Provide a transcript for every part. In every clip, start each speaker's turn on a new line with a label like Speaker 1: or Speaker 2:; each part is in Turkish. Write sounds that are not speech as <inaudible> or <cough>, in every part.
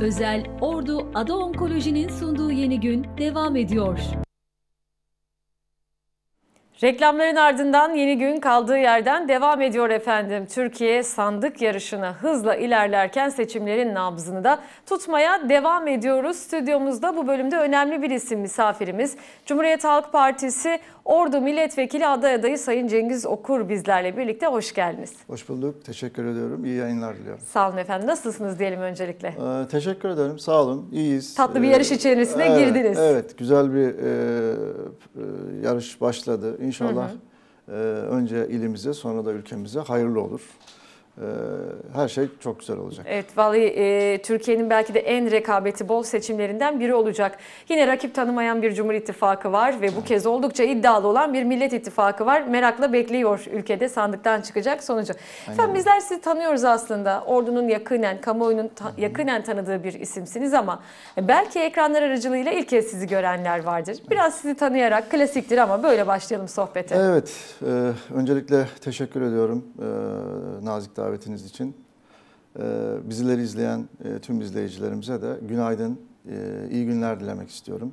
Speaker 1: Özel Ordu Ada Onkoloji'nin sunduğu yeni gün devam ediyor. Reklamların ardından yeni gün kaldığı yerden devam ediyor efendim. Türkiye sandık yarışına hızla ilerlerken seçimlerin nabzını da tutmaya devam ediyoruz. Stüdyomuzda bu bölümde önemli bir isim misafirimiz. Cumhuriyet Halk Partisi Ordu Milletvekili aday adayı Sayın Cengiz Okur bizlerle birlikte. Hoş geldiniz.
Speaker 2: Hoş bulduk. Teşekkür ediyorum. İyi yayınlar diliyorum.
Speaker 1: Sağ olun efendim. Nasılsınız diyelim öncelikle.
Speaker 2: Ee, teşekkür ederim. Sağ olun. İyiyiz. Tatlı bir ee, yarış içerisine evet, girdiniz. Evet. Güzel bir e, e, yarış başladı. İnşallah hı hı. E, önce ilimize sonra da ülkemize hayırlı olur. Ee, her şey çok güzel olacak.
Speaker 1: Evet vallahi e, Türkiye'nin belki de en rekabeti bol seçimlerinden biri olacak. Yine rakip tanımayan bir Cumhur İttifakı var ve bu kez oldukça iddialı olan bir Millet İttifakı var. Merakla bekliyor ülkede sandıktan çıkacak sonucu. Aynen. Efendim bizler sizi tanıyoruz aslında. Ordunun yakınen, kamuoyunun ta- yakınen tanıdığı bir isimsiniz ama belki ekranlar aracılığıyla ilk kez sizi görenler vardır. Biraz sizi tanıyarak klasiktir ama böyle başlayalım sohbete. Evet.
Speaker 2: E, öncelikle teşekkür ediyorum e, Nazik davet davetiniz için. Ee, bizleri izleyen e, tüm izleyicilerimize de günaydın, e, iyi günler dilemek istiyorum.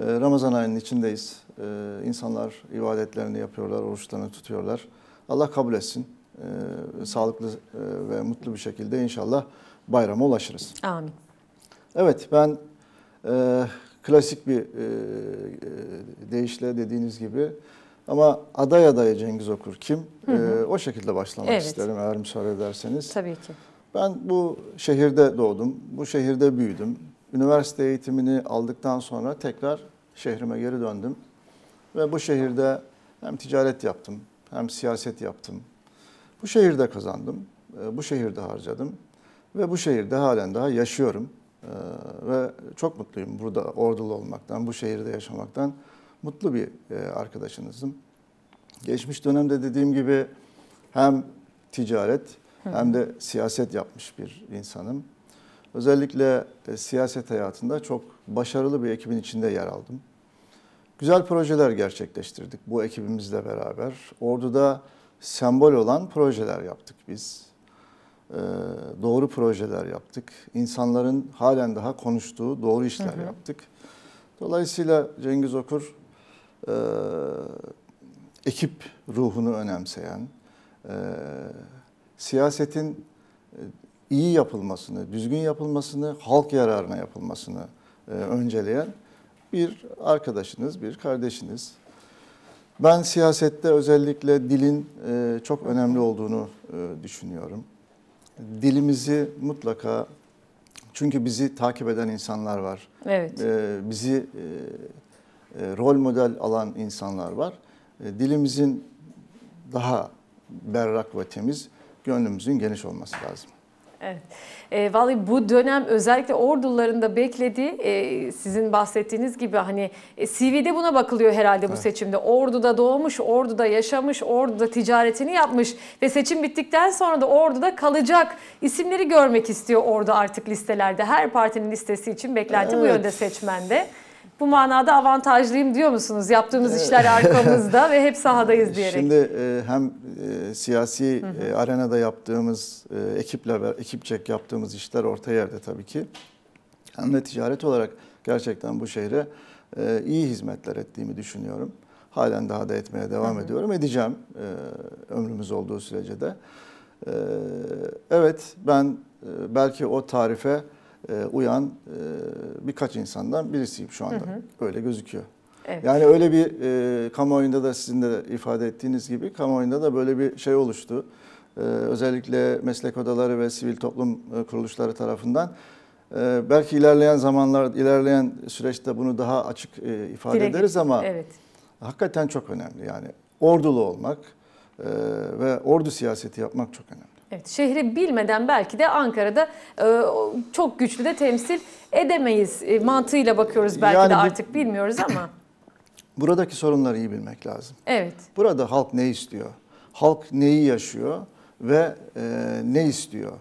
Speaker 2: Ee, Ramazan ayının içindeyiz. Ee, insanlar ibadetlerini yapıyorlar, oruçlarını tutuyorlar. Allah kabul etsin. Sağlıklı e, ve mutlu bir şekilde inşallah bayrama ulaşırız. Amin. Evet ben klasik bir deyişle dediğiniz gibi ama aday adayı Cengiz Okur kim? Hı hı. Ee, o şekilde başlamak evet. isterim eğer müsaade ederseniz. Tabii ki. Ben bu şehirde doğdum, bu şehirde büyüdüm. Üniversite eğitimini aldıktan sonra tekrar şehrime geri döndüm. Ve bu şehirde hem ticaret yaptım, hem siyaset yaptım. Bu şehirde kazandım, e, bu şehirde harcadım ve bu şehirde halen daha yaşıyorum. E, ve çok mutluyum burada ordulu olmaktan, bu şehirde yaşamaktan mutlu bir e, arkadaşınızım. Geçmiş dönemde dediğim gibi hem ticaret hem de siyaset yapmış bir insanım. Özellikle e, siyaset hayatında çok başarılı bir ekibin içinde yer aldım. Güzel projeler gerçekleştirdik bu ekibimizle beraber. Ordu'da sembol olan projeler yaptık biz. Ee, doğru projeler yaptık. İnsanların halen daha konuştuğu doğru işler hı hı. yaptık. Dolayısıyla Cengiz Okur e, ekip ruhunu önemseyen, e, siyasetin e, iyi yapılmasını, düzgün yapılmasını, halk yararına yapılmasını e, önceleyen bir arkadaşınız, bir kardeşiniz. Ben siyasette özellikle dilin e, çok önemli olduğunu e, düşünüyorum. Dilimizi mutlaka çünkü bizi takip eden insanlar var.
Speaker 1: Evet. E,
Speaker 2: bizi e, e, rol model alan insanlar var. E, dilimizin daha berrak ve temiz, gönlümüzün geniş olması lazım.
Speaker 1: Evet. E, vallahi bu dönem özellikle ordularında beklediği e, sizin bahsettiğiniz gibi hani e, CV'de buna bakılıyor herhalde bu evet. seçimde. Ordu'da doğmuş, Ordu'da yaşamış, Ordu'da ticaretini yapmış ve seçim bittikten sonra da Ordu'da kalacak isimleri görmek istiyor Ordu artık listelerde. Her partinin listesi için beklenti evet. bu yönde seçmende bu manada avantajlıyım diyor musunuz? Yaptığımız evet. işler arkamızda ve hep sahadayız e, diyerek.
Speaker 2: Şimdi e, hem e, siyasi hı hı. arenada yaptığımız ekiple ekipçek yaptığımız işler orta yerde tabii ki. Hem de ticaret olarak gerçekten bu şehre iyi hizmetler ettiğimi düşünüyorum. Halen daha da etmeye devam hı hı. ediyorum. Edeceğim ömrümüz olduğu sürece de. Evet ben belki o tarife e, uyan e, birkaç insandan birisiyim şu anda. Hı hı. Öyle gözüküyor. Evet. Yani öyle bir e, kamuoyunda da sizin de ifade ettiğiniz gibi kamuoyunda da böyle bir şey oluştu. E, özellikle meslek odaları ve sivil toplum e, kuruluşları tarafından. E, belki ilerleyen zamanlar, ilerleyen süreçte bunu daha açık e, ifade Direkt, ederiz ama evet. hakikaten çok önemli. Yani ordulu olmak e, ve ordu siyaseti yapmak çok önemli.
Speaker 1: Evet, şehri bilmeden belki de Ankara'da e, çok güçlü de temsil edemeyiz e, mantığıyla bakıyoruz belki yani de artık bu, bilmiyoruz ama.
Speaker 2: <clears throat> Buradaki sorunları iyi bilmek lazım. Evet. Burada halk ne istiyor? Halk neyi yaşıyor ve e, ne istiyor?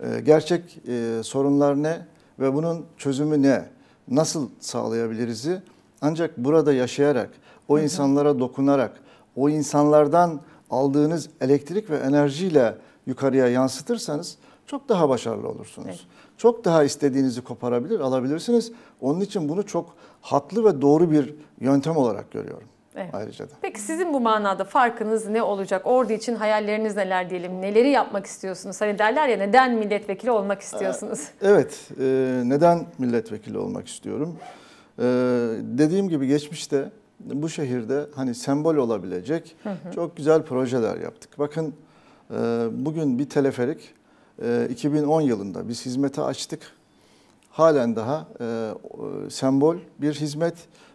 Speaker 2: E, gerçek e, sorunlar ne ve bunun çözümü ne? Nasıl sağlayabiliriz'i ancak burada yaşayarak, o insanlara dokunarak, o insanlardan aldığınız elektrik ve enerjiyle yukarıya yansıtırsanız çok daha başarılı olursunuz. Evet. Çok daha istediğinizi koparabilir, alabilirsiniz. Onun için bunu çok haklı ve doğru bir yöntem olarak görüyorum. Evet. Ayrıca da.
Speaker 1: Peki sizin bu manada farkınız ne olacak? Ordu için hayalleriniz neler diyelim? Neleri yapmak istiyorsunuz? Hani derler ya neden milletvekili olmak istiyorsunuz?
Speaker 2: Ee, evet, e, neden milletvekili olmak istiyorum? Ee, dediğim gibi geçmişte bu şehirde hani sembol olabilecek hı hı. çok güzel projeler yaptık. Bakın ee, bugün bir teleferik 2010 e, yılında biz hizmete açtık. Halen daha e, sembol bir hizmet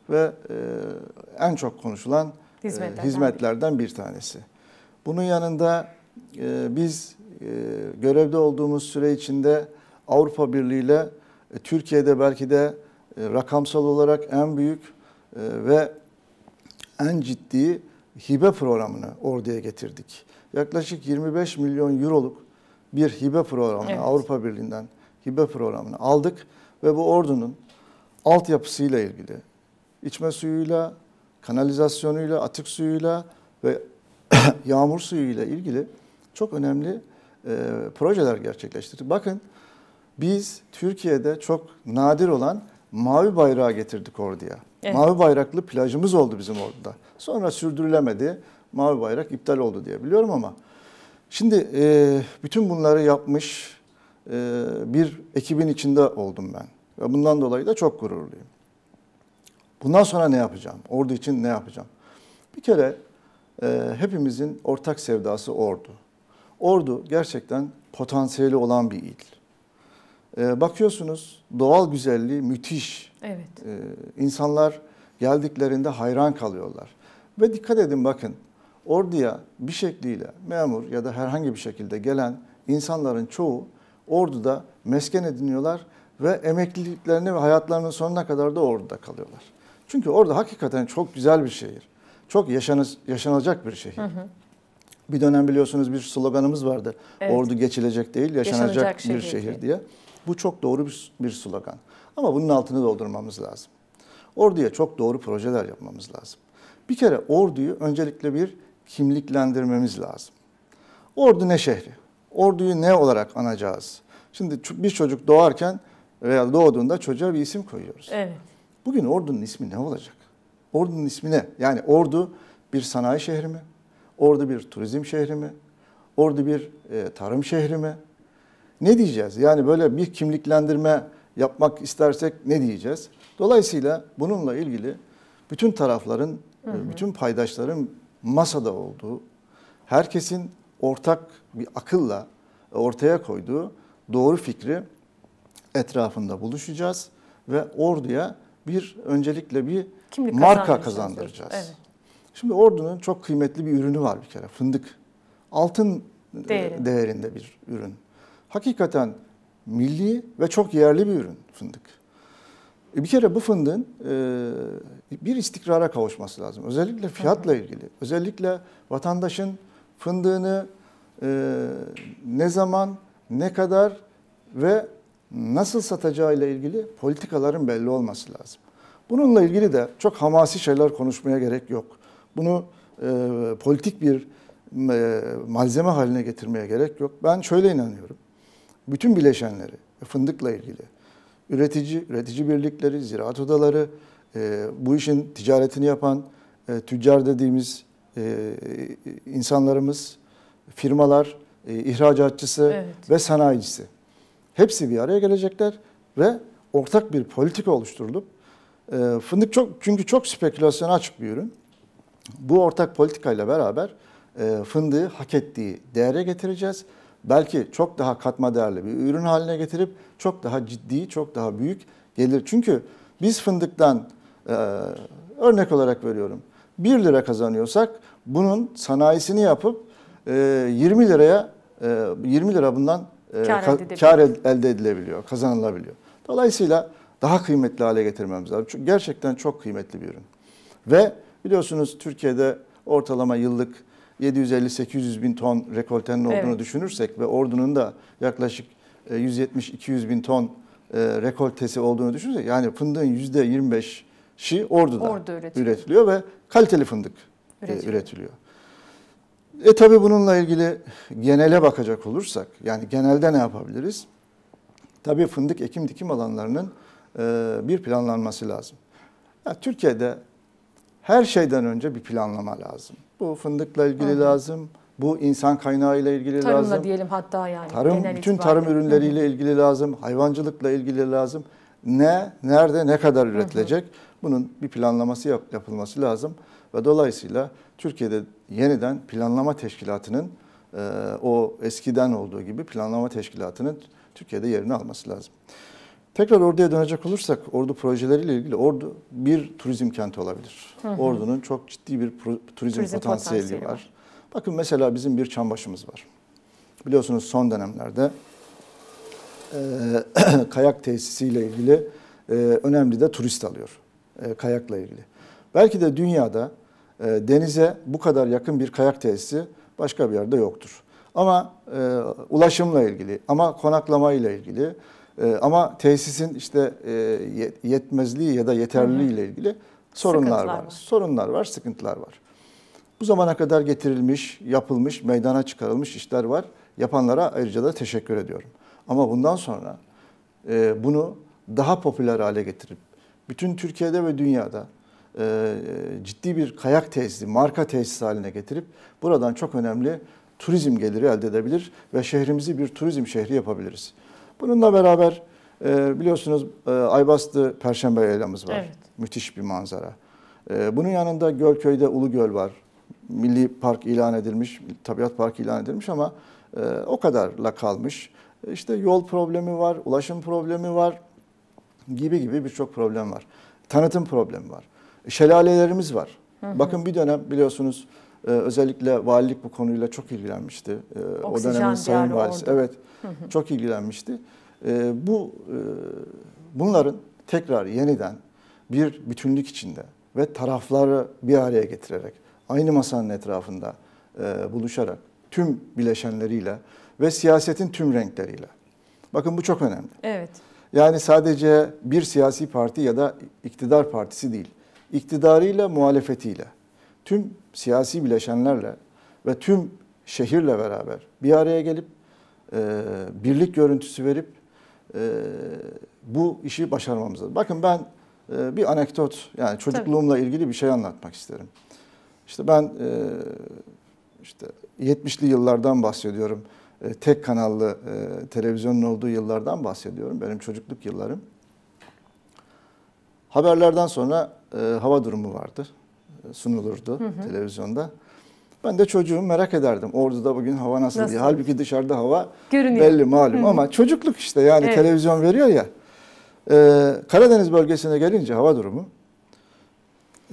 Speaker 2: ve e, en çok konuşulan hizmetlerden, hizmetlerden bir tanesi. Bunun yanında biz görevde olduğumuz süre içinde Avrupa Birliği ile Türkiye'de belki de rakamsal olarak en büyük ve en ciddi hibe programını orduya getirdik. Yaklaşık 25 milyon euroluk bir hibe programını evet. Avrupa Birliği'nden hibe programını aldık ve bu ordunun altyapısıyla ilgili içme suyuyla, kanalizasyonuyla, atık suyuyla ve <clears throat> yağmur suyuyla ilgili çok önemli e, projeler gerçekleştirdik. Bakın biz Türkiye'de çok nadir olan mavi bayrağı getirdik orduya. Mavi bayraklı plajımız oldu bizim orada. Sonra sürdürülemedi. Mavi bayrak iptal oldu diye biliyorum ama. Şimdi e, bütün bunları yapmış e, bir ekibin içinde oldum ben. Ve bundan dolayı da çok gururluyum. Bundan sonra ne yapacağım? Ordu için ne yapacağım? Bir kere e, hepimizin ortak sevdası ordu. Ordu gerçekten potansiyeli olan bir il. E, bakıyorsunuz doğal güzelliği müthiş. Evet. E, insanlar geldiklerinde hayran kalıyorlar. Ve dikkat edin bakın orduya bir şekliyle memur ya da herhangi bir şekilde gelen insanların çoğu orduda mesken ediniyorlar ve emekliliklerini ve hayatlarının sonuna kadar da orada kalıyorlar. Çünkü orada hakikaten çok güzel bir şehir. Çok yaşanız, yaşanacak bir şehir. Hı hı. Bir dönem biliyorsunuz bir sloganımız vardı. Evet. Ordu geçilecek değil, yaşanacak, yaşanacak bir şehir, şehir diye. diye. Bu çok doğru bir, bir slogan. Ama bunun altını doldurmamız lazım. Orduya çok doğru projeler yapmamız lazım. Bir kere orduyu öncelikle bir kimliklendirmemiz lazım. Ordu ne şehri? Orduyu ne olarak anacağız? Şimdi bir çocuk doğarken veya doğduğunda çocuğa bir isim koyuyoruz. Evet. Bugün ordunun ismi ne olacak? Ordunun ismi ne? Yani ordu bir sanayi şehri mi? Ordu bir turizm şehri mi? Ordu bir e, tarım şehri mi? ne diyeceğiz? Yani böyle bir kimliklendirme yapmak istersek ne diyeceğiz? Dolayısıyla bununla ilgili bütün tarafların, hı hı. bütün paydaşların masada olduğu, herkesin ortak bir akılla ortaya koyduğu doğru fikri etrafında buluşacağız ve orduya bir öncelikle bir Kimlik marka kazandıracağız. Evet. Şimdi ordunun çok kıymetli bir ürünü var bir kere fındık. Altın e, Değeri. değerinde bir ürün hakikaten milli ve çok yerli bir ürün fındık. E bir kere bu fındığın e, bir istikrara kavuşması lazım. Özellikle fiyatla ilgili. Özellikle vatandaşın fındığını e, ne zaman, ne kadar ve nasıl satacağıyla ilgili politikaların belli olması lazım. Bununla ilgili de çok hamasi şeyler konuşmaya gerek yok. Bunu e, politik bir e, malzeme haline getirmeye gerek yok. Ben şöyle inanıyorum bütün bileşenleri, fındıkla ilgili üretici, üretici birlikleri, ziraat odaları, e, bu işin ticaretini yapan e, tüccar dediğimiz e, insanlarımız, firmalar, e, ihracatçısı evet. ve sanayicisi. Hepsi bir araya gelecekler ve ortak bir politika oluşturulup e, fındık çok çünkü çok spekülasyona açık bir ürün. Bu ortak politikayla beraber e, fındığı hak ettiği değere getireceğiz belki çok daha katma değerli bir ürün haline getirip çok daha ciddi, çok daha büyük gelir. Çünkü biz fındıktan e, örnek olarak veriyorum 1 lira kazanıyorsak bunun sanayisini yapıp e, 20 liraya e, 20 lira bundan e, kar, kar elde edilebiliyor, kazanılabiliyor. Dolayısıyla daha kıymetli hale getirmemiz lazım. Çünkü gerçekten çok kıymetli bir ürün. Ve biliyorsunuz Türkiye'de ortalama yıllık 750-800 bin ton rekoltenin olduğunu evet. düşünürsek ve ordunun da yaklaşık 170-200 e, bin ton e, rekoltesi olduğunu düşünürsek yani fındığın %25'i orduda Ordu üretiliyor. üretiliyor ve kaliteli fındık e, üretiliyor. üretiliyor. E tabi bununla ilgili genele bakacak olursak yani genelde ne yapabiliriz? Tabi fındık ekim dikim alanlarının bir planlanması lazım. Türkiye'de her şeyden önce bir planlama lazım. Bu fındıkla ilgili Hı. lazım. Bu insan kaynağı ile ilgili Tarımla lazım. Tarımla
Speaker 1: diyelim hatta yani. Tarım, bütün itibariyle. tarım ürünleriyle
Speaker 2: ilgili lazım. Hayvancılıkla ilgili lazım. Ne, nerede, ne kadar üretilecek? Bunun bir planlaması yap, yapılması lazım. Ve dolayısıyla Türkiye'de yeniden planlama teşkilatının e, o eskiden olduğu gibi planlama teşkilatının Türkiye'de yerini alması lazım. Tekrar orduya dönecek olursak ordu projeleriyle ilgili ordu bir turizm kenti olabilir. Hı hı. Ordu'nun çok ciddi bir pro, turizm, turizm potansiyeli, potansiyeli var. var. Bakın mesela bizim bir çambaşımız var. Biliyorsunuz son dönemlerde e, <clears throat> kayak tesisiyle ilgili e, önemli de turist alıyor. E, kayakla ilgili. Belki de dünyada e, denize bu kadar yakın bir kayak tesisi başka bir yerde yoktur. Ama e, ulaşımla ilgili, ama konaklamayla ilgili ee, ama tesisin işte e, yetmezliği ya da yeterliliği ile ilgili sorunlar var. var. Sorunlar var, sıkıntılar var. Bu zamana kadar getirilmiş, yapılmış, meydana çıkarılmış işler var. Yapanlara ayrıca da teşekkür ediyorum. Ama bundan sonra e, bunu daha popüler hale getirip bütün Türkiye'de ve dünyada e, ciddi bir kayak tesisi, marka tesisi haline getirip buradan çok önemli turizm geliri elde edebilir ve şehrimizi bir turizm şehri yapabiliriz. Bununla beraber e, biliyorsunuz e, Aybastı Perşembe Yaylamız var. Evet. Müthiş bir manzara. E, bunun yanında Gölköy'de Ulu Göl var. Milli Park ilan edilmiş, Tabiat Parkı ilan edilmiş ama e, o kadarla kalmış. E, işte yol problemi var, ulaşım problemi var gibi gibi birçok problem var. Tanıtım problemi var. Şelalelerimiz var. Hı hı. Bakın bir dönem biliyorsunuz ee, özellikle valilik bu konuyla çok ilgilenmişti. Ee, o dönemin sayın valisi. Orada. Evet, çok ilgilenmişti. Ee, bu e, bunların tekrar yeniden bir bütünlük içinde ve tarafları bir araya getirerek aynı masanın etrafında e, buluşarak tüm bileşenleriyle ve siyasetin tüm renkleriyle. Bakın bu çok önemli. Evet. Yani sadece bir siyasi parti ya da iktidar partisi değil. İktidarıyla, muhalefetiyle, tüm siyasi bileşenlerle ve tüm şehirle beraber bir araya gelip e, birlik görüntüsü verip e, bu işi başarmamız lazım. Bakın ben e, bir anekdot yani çocukluğumla Tabii. ilgili bir şey anlatmak isterim. İşte ben e, işte 70'li yıllardan bahsediyorum. E, tek kanallı e, televizyonun olduğu yıllardan bahsediyorum. Benim çocukluk yıllarım. Haberlerden sonra e, hava durumu vardır sunulurdu hı hı. televizyonda. Ben de çocuğum merak ederdim. Ordu'da bugün hava nasıl, nasıl? diye. Halbuki dışarıda hava Görünüyor. belli malum hı hı. ama çocukluk işte yani evet. televizyon veriyor ya. Ee, Karadeniz bölgesine gelince hava durumu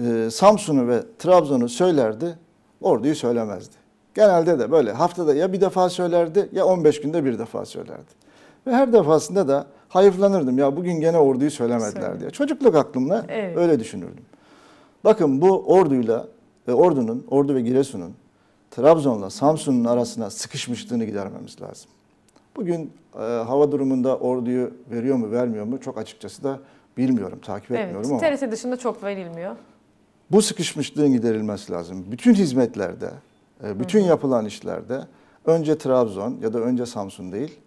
Speaker 2: e, Samsun'u ve Trabzon'u söylerdi. Ordu'yu söylemezdi. Genelde de böyle haftada ya bir defa söylerdi ya 15 günde bir defa söylerdi. Ve her defasında da hayıflanırdım ya bugün gene orduyu söylemediler Söyle. diye. Çocukluk aklımla evet. öyle düşünürdüm. Bakın bu orduyla ve ordunun, ordu ve Giresun'un Trabzon'la Samsun'un arasına sıkışmışlığını gidermemiz lazım. Bugün e, hava durumunda orduyu veriyor mu vermiyor mu çok açıkçası da bilmiyorum, takip etmiyorum evet, ama.
Speaker 1: TRT dışında çok verilmiyor.
Speaker 2: Bu sıkışmışlığın giderilmesi lazım. Bütün hizmetlerde, e, bütün Hı. yapılan işlerde önce Trabzon ya da önce Samsun değil,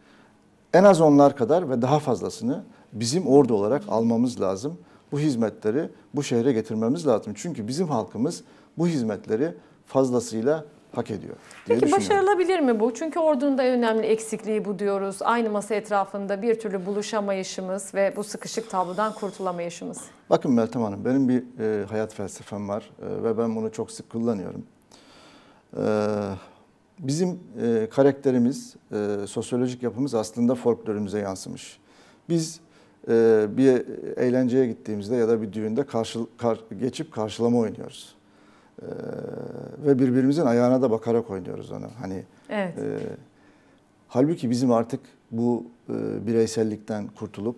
Speaker 2: en az onlar kadar ve daha fazlasını bizim ordu olarak almamız lazım bu hizmetleri bu şehre getirmemiz lazım. Çünkü bizim halkımız bu hizmetleri fazlasıyla hak ediyor. Diye Peki başarılabilir
Speaker 1: mi bu? Çünkü ordunun da önemli eksikliği bu diyoruz. Aynı masa etrafında bir türlü buluşamayışımız ve bu sıkışık tablodan kurtulamayışımız.
Speaker 2: Bakın Meltem Hanım benim bir e, hayat felsefem var e, ve ben bunu çok sık kullanıyorum. E, bizim e, karakterimiz, e, sosyolojik yapımız aslında folklorümüze yansımış. Biz ee, bir eğlenceye gittiğimizde ya da bir düğünde karşı, kar, geçip karşılama oynuyoruz. Ee, ve birbirimizin ayağına da bakarak oynuyoruz onu. Hani evet. e, halbuki bizim artık bu e, bireysellikten kurtulup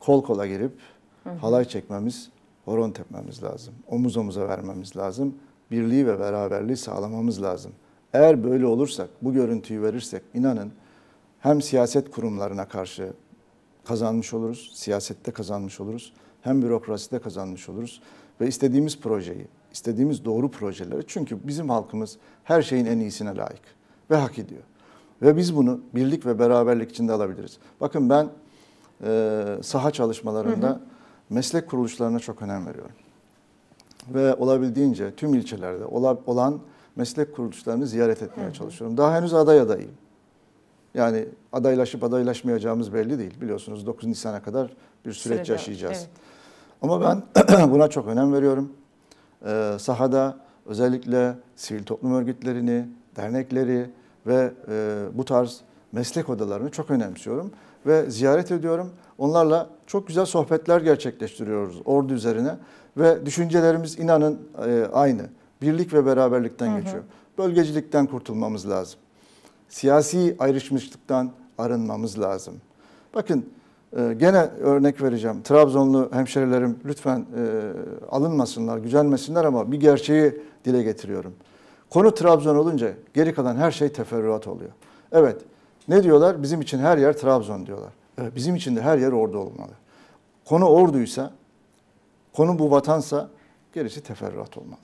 Speaker 2: kol kola girip Hı. halay çekmemiz, horon tepmemiz lazım. Omuz omuza vermemiz lazım. Birliği ve beraberliği sağlamamız lazım. Eğer böyle olursak, bu görüntüyü verirsek inanın hem siyaset kurumlarına karşı kazanmış oluruz, siyasette kazanmış oluruz, hem bürokraside kazanmış oluruz ve istediğimiz projeyi, istediğimiz doğru projeleri çünkü bizim halkımız her şeyin en iyisine layık ve hak ediyor. Ve biz bunu birlik ve beraberlik içinde alabiliriz. Bakın ben e, saha çalışmalarında hı hı. meslek kuruluşlarına çok önem veriyorum. Ve olabildiğince tüm ilçelerde olan meslek kuruluşlarını ziyaret etmeye hı hı. çalışıyorum. Daha henüz aday adayım. Yani adaylaşıp adaylaşmayacağımız belli değil. Biliyorsunuz 9 Nisan'a kadar bir süreç Sürede, yaşayacağız. Evet. Ama ben <clears throat> buna çok önem veriyorum. Ee, sahada özellikle sivil toplum örgütlerini, dernekleri ve e, bu tarz meslek odalarını çok önemsiyorum ve ziyaret ediyorum. Onlarla çok güzel sohbetler gerçekleştiriyoruz ordu üzerine ve düşüncelerimiz inanın e, aynı. Birlik ve beraberlikten hı hı. geçiyor. Bölgecilikten kurtulmamız lazım siyasi ayrışmışlıktan arınmamız lazım. Bakın e, gene örnek vereceğim. Trabzonlu hemşerilerim lütfen e, alınmasınlar, gücenmesinler ama bir gerçeği dile getiriyorum. Konu Trabzon olunca geri kalan her şey teferruat oluyor. Evet, ne diyorlar? Bizim için her yer Trabzon diyorlar. Evet, bizim için de her yer ordu olmalı. Konu orduysa, konu bu vatansa gerisi teferruat olmalı.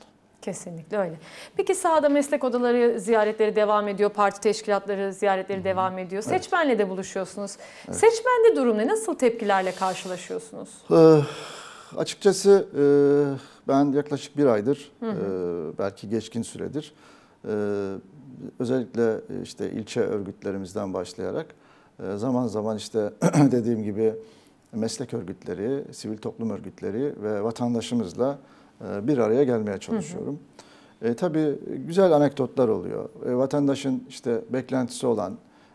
Speaker 1: Kesinlikle öyle. Peki sahada meslek odaları ziyaretleri devam ediyor, parti teşkilatları ziyaretleri devam ediyor. Evet. Seçmenle de buluşuyorsunuz. Evet. Seçmende durum ne? Nasıl tepkilerle karşılaşıyorsunuz?
Speaker 2: Ee, açıkçası e, ben yaklaşık bir aydır, E, belki geçkin süredir, e, özellikle işte ilçe örgütlerimizden başlayarak e, zaman zaman işte <clears throat> dediğim gibi meslek örgütleri, sivil toplum örgütleri ve vatandaşımızla e, bir araya gelmeye çalışıyorum. Hı hı. E, tabii güzel anekdotlar oluyor. E, vatandaşın işte beklentisi olan,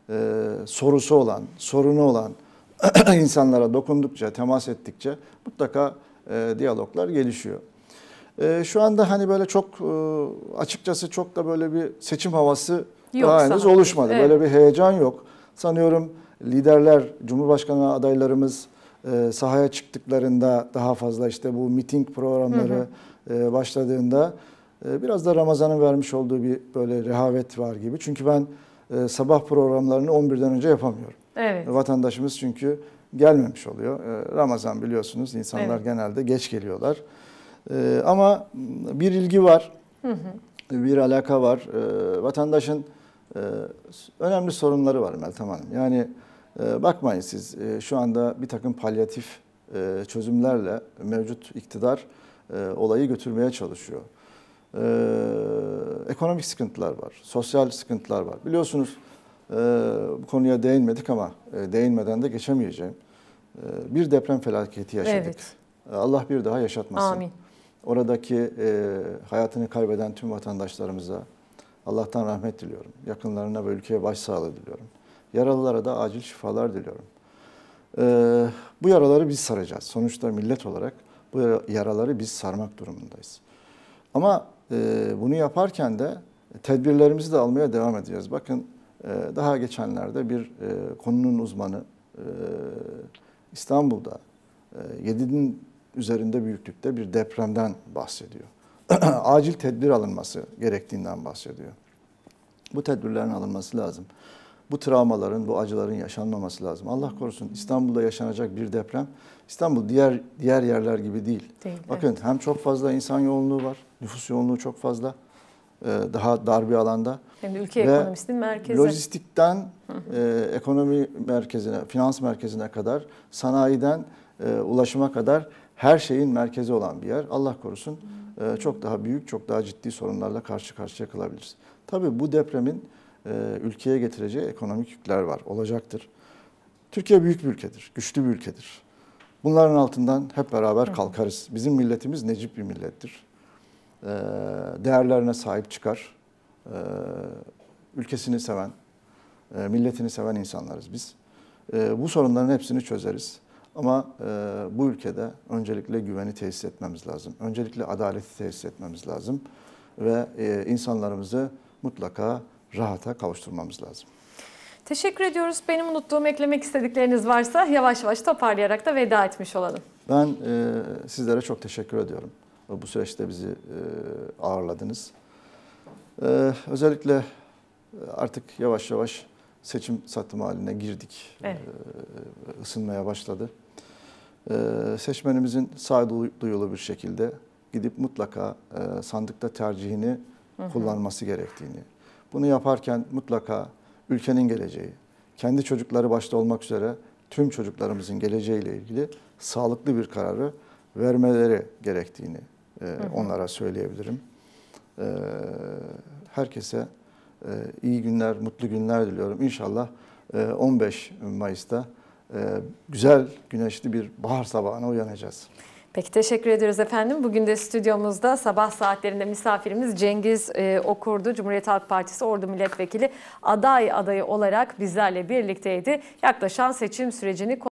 Speaker 2: e, sorusu olan, sorunu olan <clears throat> insanlara dokundukça, temas ettikçe mutlaka e, diyaloglar gelişiyor. E, şu anda hani böyle çok e, açıkçası çok da böyle bir seçim havası yok daha henüz oluşmadı. Evet. Böyle bir heyecan yok. Sanıyorum liderler, Cumhurbaşkanı adaylarımız ee, sahaya çıktıklarında daha fazla işte bu miting programları hı hı. E, başladığında e, biraz da Ramazan'ın vermiş olduğu bir böyle rehavet var gibi. Çünkü ben e, sabah programlarını 11'den önce yapamıyorum. Evet. Vatandaşımız çünkü gelmemiş oluyor. Ramazan biliyorsunuz insanlar evet. genelde geç geliyorlar. ama bir ilgi var, hı hı. bir alaka var. vatandaşın önemli sorunları var Meltem Hanım. Yani ee, bakmayın siz ee, şu anda bir takım palyatif ee, çözümlerle mevcut iktidar olayı götürmeye çalışıyor. Ekonomik sıkıntılar var, sosyal sıkıntılar var. Biliyorsunuz bu konuya değinmedik ama e, değinmeden de geçemeyeceğim. Bir deprem felaketi yaşadık. Evet. Allah bir daha yaşatmasın. Amin. Oradaki hayatını kaybeden tüm vatandaşlarımıza Allah'tan rahmet diliyorum. Yakınlarına ve ülkeye başsağlığı diliyorum. Yaralılara da acil şifalar diliyorum. Ee, bu yaraları biz saracağız. Sonuçta millet olarak bu yaraları biz sarmak durumundayız. Ama e, bunu yaparken de tedbirlerimizi de almaya devam edeceğiz. Bakın e, daha geçenlerde bir e, konunun uzmanı e, İstanbul'da e, 7'nin üzerinde büyüklükte bir depremden bahsediyor. <clears throat> Acil tedbir alınması gerektiğinden bahsediyor. Bu tedbirlerin alınması lazım bu travmaların, bu acıların yaşanmaması lazım. Allah korusun İstanbul'da yaşanacak bir deprem İstanbul diğer diğer yerler gibi değil. değil Bakın evet. hem çok fazla insan yoğunluğu var, nüfus yoğunluğu çok fazla e, daha dar bir alanda.
Speaker 1: Hem de ülke Ve ekonomisinin merkezi.
Speaker 2: Lojistikten e, ekonomi merkezine, finans merkezine kadar, sanayiden e, ulaşıma kadar her şeyin merkezi olan bir yer. Allah korusun e, çok daha büyük, çok daha ciddi sorunlarla karşı karşıya kalabiliriz. Tabii bu depremin e, ülkeye getireceği ekonomik yükler var, olacaktır. Türkiye büyük bir ülkedir, güçlü bir ülkedir. Bunların altından hep beraber kalkarız. Bizim milletimiz necip bir millettir. E, değerlerine sahip çıkar. E, ülkesini seven, milletini seven insanlarız biz. Bu sorunların hepsini çözeriz. Ama bu ülkede öncelikle güveni tesis etmemiz lazım. Öncelikle adaleti tesis etmemiz lazım. Ve insanlarımızı mutlaka rahata kavuşturmamız lazım.
Speaker 1: Teşekkür ediyoruz. Benim unuttuğum eklemek istedikleriniz varsa yavaş yavaş toparlayarak da veda etmiş olalım.
Speaker 2: Ben e, sizlere çok teşekkür ediyorum. Bu süreçte bizi e, ağırladınız. E, özellikle e, artık yavaş yavaş seçim satım haline girdik. E, evet. E, ısınmaya başladı. E, seçmenimizin sağduyulu bir şekilde gidip mutlaka e, sandıkta tercihini hı hı. kullanması gerektiğini bunu yaparken mutlaka ülkenin geleceği, kendi çocukları başta olmak üzere tüm çocuklarımızın geleceğiyle ilgili sağlıklı bir kararı vermeleri gerektiğini e, onlara söyleyebilirim. E, herkese e, iyi günler, mutlu günler diliyorum. İnşallah e, 15 Mayıs'ta e, güzel, güneşli bir bahar sabahına uyanacağız.
Speaker 1: Peki teşekkür ediyoruz efendim. Bugün de stüdyomuzda sabah saatlerinde misafirimiz Cengiz e, Okurdu. Cumhuriyet Halk Partisi Ordu Milletvekili aday adayı olarak bizlerle birlikteydi. Yaklaşan seçim sürecini